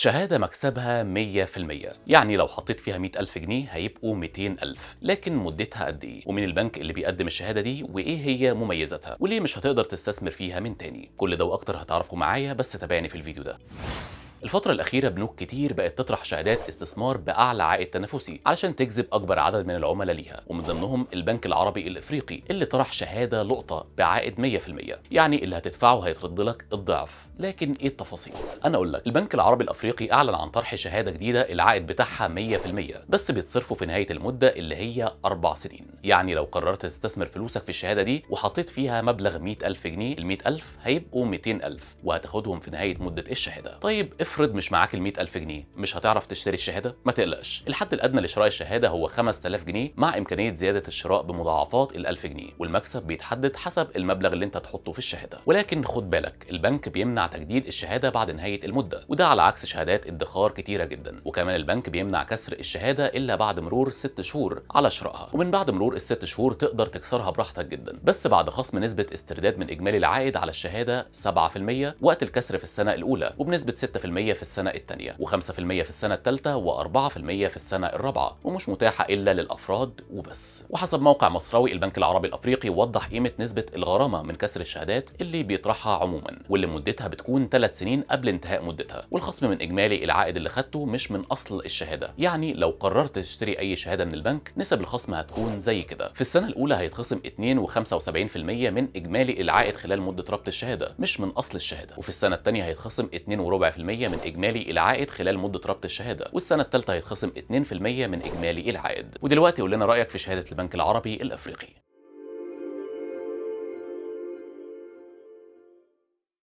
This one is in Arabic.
شهادة مكسبها 100% يعني لو حطيت فيها 100 ألف جنيه هيبقوا 200 ألف لكن مدتها قد إيه ومين البنك اللي بيقدم الشهادة دي وإيه هي مميزاتها وليه مش هتقدر تستثمر فيها من تاني كل ده وأكتر هتعرفه معايا بس تابعني في الفيديو ده الفترة الأخيرة بنوك كتير بقت تطرح شهادات استثمار بأعلى عائد تنافسي علشان تجذب أكبر عدد من العملاء ليها ومن ضمنهم البنك العربي الإفريقي اللي طرح شهادة لقطة بعائد 100% يعني اللي هتدفعه هيترد لك الضعف لكن إيه التفاصيل؟ أنا أقول لك البنك العربي الأفريقي أعلن عن طرح شهادة جديدة العائد بتاعها 100% بس بيتصرفوا في نهاية المدة اللي هي أربع سنين يعني لو قررت تستثمر فلوسك في الشهادة دي وحطيت فيها مبلغ 100000 جنيه ال 100000 هيبقوا 200000 وهتاخدهم في نهاية مدة إيه الشهادة طيب افرض مش معاك ال 100000 جنيه مش هتعرف تشتري الشهاده ما تقلقش الحد الادنى لشراء الشهاده هو 5000 جنيه مع امكانيه زياده الشراء بمضاعفات ال 1000 جنيه والمكسب بيتحدد حسب المبلغ اللي انت هتحطه في الشهاده ولكن خد بالك البنك بيمنع تجديد الشهاده بعد نهايه المده وده على عكس شهادات ادخار كتيره جدا وكمان البنك بيمنع كسر الشهاده الا بعد مرور 6 شهور على شرائها ومن بعد مرور الست شهور تقدر تكسرها براحتك جدا بس بعد خصم نسبه استرداد من اجمالي العائد على الشهاده 7% وقت الكسر في السنه الاولى وبنسبه 6% في السنة الثانية و5% في السنة الثالثة و4% في السنة الرابعة ومش متاحة إلا للأفراد وبس وحسب موقع مصراوي البنك العربي الأفريقي وضح قيمة نسبة الغرامة من كسر الشهادات اللي بيطرحها عموما واللي مدتها بتكون 3 سنين قبل انتهاء مدتها والخصم من إجمالي العائد اللي خدته مش من أصل الشهادة يعني لو قررت تشتري أي شهادة من البنك نسب الخصم هتكون زي كده في السنة الأولى هيتخصم 2.75% من إجمالي العائد خلال مدة ربط الشهادة مش من أصل الشهادة وفي السنة الثانية هيتخصم 2.4% من إجمالي العائد خلال مدة ربط الشهادة والسنة الثالثة هيتخصم 2% من إجمالي العائد ودلوقتي قول لنا رأيك في شهادة البنك العربي الأفريقي